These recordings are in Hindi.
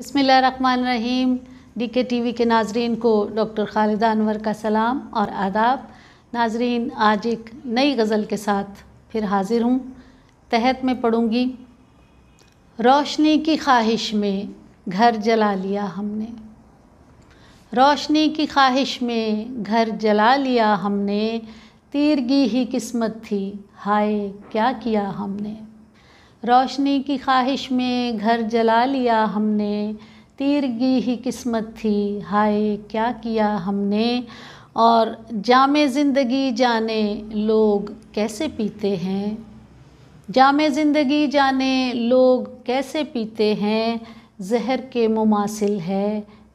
बसमीम डी के टी वी के नाजरीन को डॉक्टर खालिद अनवर का सलाम और आदाब नाजरीन आज एक नई गज़ल के साथ फिर हाज़िर हूँ तहत में पढ़ूँगी रोशनी की ख्वाहिश में घर जला लिया हमने रोशनी की ख्वाहिश में घर जला लिया हमने तीरगी ही किस्मत थी हाय क्या किया हमने रोशनी की ख्वाहिश में घर जला लिया हमने तीरगी ही किस्मत थी हाय क्या किया हमने और जाम ज़िंदगी जाने लोग कैसे पीते हैं जाम ज़िंदगी जाने लोग कैसे पीते हैं जहर के मुमासिल है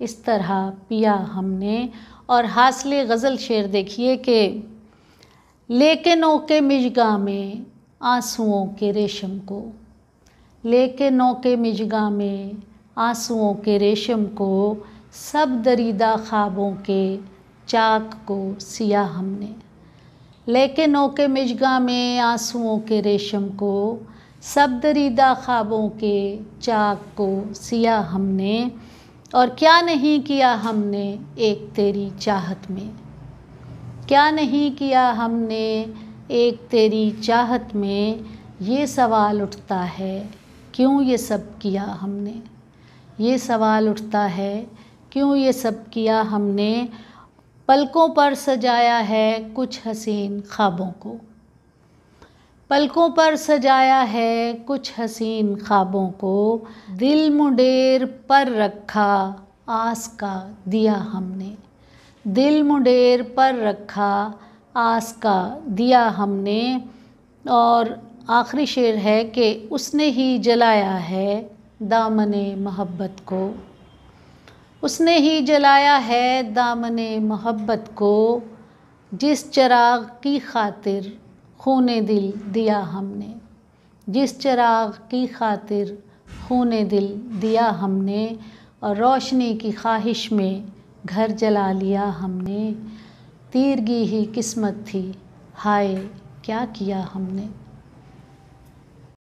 इस तरह पिया हमने और हासिल गज़ल शेर देखिए कि लेकिन ओके मिजगा में आंसुओं के रेशम को लेके नौके मिजगा में आंसुओं के रेशम को सब दरीदा ख्वाबों के चाक को सिया हमने लेके नौके मिजगा में आंसुओं के रेशम को सब दरीदा ख्वाबों के चाक को सिया हमने और क्या नहीं किया हमने एक तेरी चाहत में क्या नहीं किया हमने एक तेरी चाहत में ये सवाल उठता है क्यों ये सब किया हमने ये सवाल उठता है क्यों ये सब किया हमने पलकों पर सजाया है कुछ हसीन ख्वाबों को पलकों पर सजाया है कुछ हसीन ख्वाबों को दिल मुडेर पर रखा आस का दिया हमने दिल मुडेर पर रखा आस का दिया हमने और आखिरी शेर है कि उसने ही जलाया है दामन मोहब्बत को उसने ही जलाया है दामन मोहब्बत को जिस चराग की खातिर खून दिल दिया हमने जिस चराग की खातिर खून दिल दिया हमने और रोशनी की ख्वाहिश में घर जला लिया हमने तीरगी ही किस्मत थी हाय क्या किया हमने